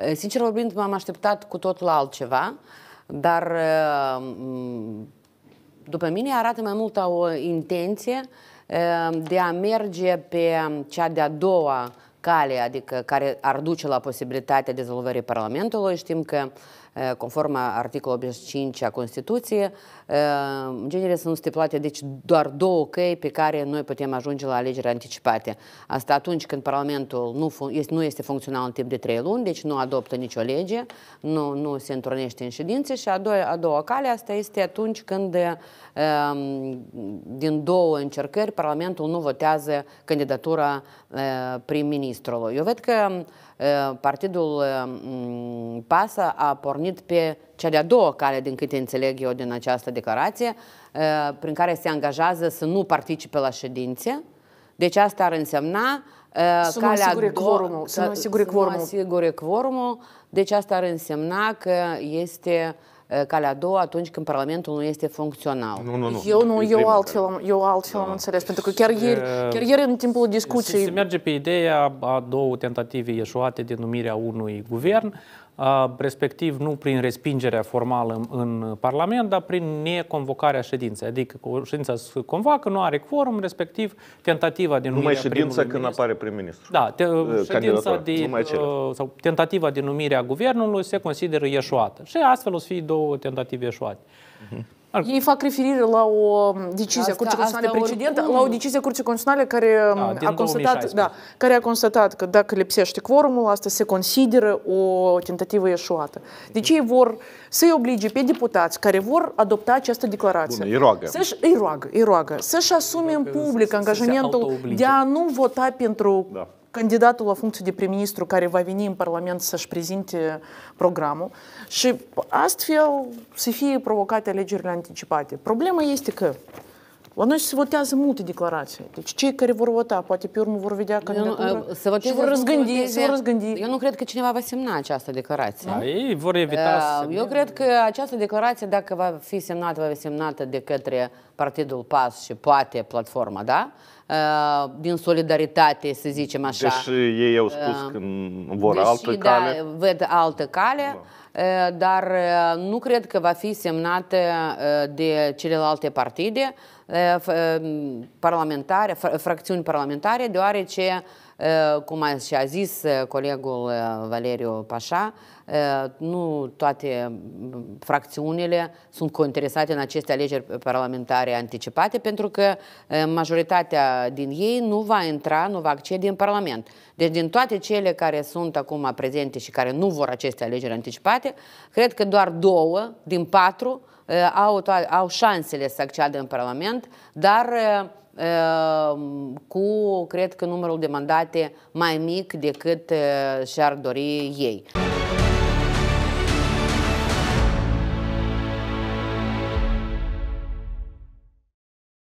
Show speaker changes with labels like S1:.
S1: Eh, sincer vorbind, m-am așteptat cu totul altceva, dar eh, după mine arată mai mult o intenție eh, de a merge pe mm, cea de-a doua cale, adică care ar duce la posibilitatea dezolvării Parlamentului. Știm că, conform articolul 85 a Constituției, în genere sunt stipulate deci doar două căi pe care noi putem ajunge la alegeri anticipate. Asta atunci când Parlamentul nu, nu este funcțional în timp de trei luni, deci nu adoptă nicio lege, nu, nu se întornește în ședințe și a doua, a doua cale asta este atunci când din două încercări Parlamentul nu votează candidatura prim-ministru ministrului. Eu văd că partidul PASA a pornit pe cea de-a doua cale, din câte înțeleg eu din această declarație, prin care se angajează să nu participe la ședințe. Deci asta ar însemna să nu asigure quorumul. Să nu asigure quorumul. Deci asta ar însemna că este Eh, calea a doua atunci când Parlamentul nu este funcțional. Nu, nu, nu. Eu nu, eu altfel, am, eu altfel da. am înțeles, pentru că chiar ieri, chiar ieri în timpul discuției... Se, se
S2: merge pe ideea a două tentative ieșuate de numirea unui guvern, respectiv nu prin respingerea formală în Parlament, dar prin neconvocarea ședinței. Adică ședința se convoacă, nu are quorum, respectiv tentativa de numire Numai ședința când apare prim-ministru. Da, te, eh, ședința de, eh, sau tentativa de numire a guvernului se consideră ieșuată. Și astfel o să fie două tentative ieșuate. Uh-huh. Mhm. Ar... Ei fac referire la o decizie a Curții Constituționale precedentă, la o decizie a Curții Constituționale care, da, um, a constatat, da, care a constatat că dacă lipsește quorumul, asta se consideră o tentativă eșuată. Deci ei vor să-i oblige pe deputați care vor adopta această declarație. Bun, îi roagă. Să-și, îi roagă, îi roagă. Să-și asume în public angajamentul de a nu vota pentru da candidatul la funcție de prim-ministru care va veni în Parlament să-și prezinte programul și astfel să fie provocate alegerile anticipate. Problema este că la noi se
S1: votează multe declarații. Deci cei care vor vota, poate pe urmă vor vedea candidatura se și vor răzgândi, se vor răzgândi. Eu nu cred că cineva va semna această declarație. Da, ei vor evita uh, Eu cred că această declarație, dacă va fi semnată, va fi semnată de către Partidul PAS și poate platforma, da? Э, din solidaritate, să zicem așa. Deși ei au spus э, că vor Deși, altă da, cale. Da, văd altă cale, da. Э, dar nu cred că va fi semnată de celelalte partide parlamentare, fracțiuni parlamentare, deoarece cum a, și a zis colegul Valeriu Pașa, nu toate fracțiunile sunt interesate în aceste alegeri parlamentare anticipate, pentru că э, majoritatea din ei nu va intra, nu va accede în Parlament. Deci din toate cele care sunt acum prezente și care nu vor aceste alegeri anticipate, cred că doar două din patru э, au, au șansele să acceadă în Parlament, dar э, Ehm, cu, cred că, numărul de mandate mai mic decât eh, și-ar dori ei.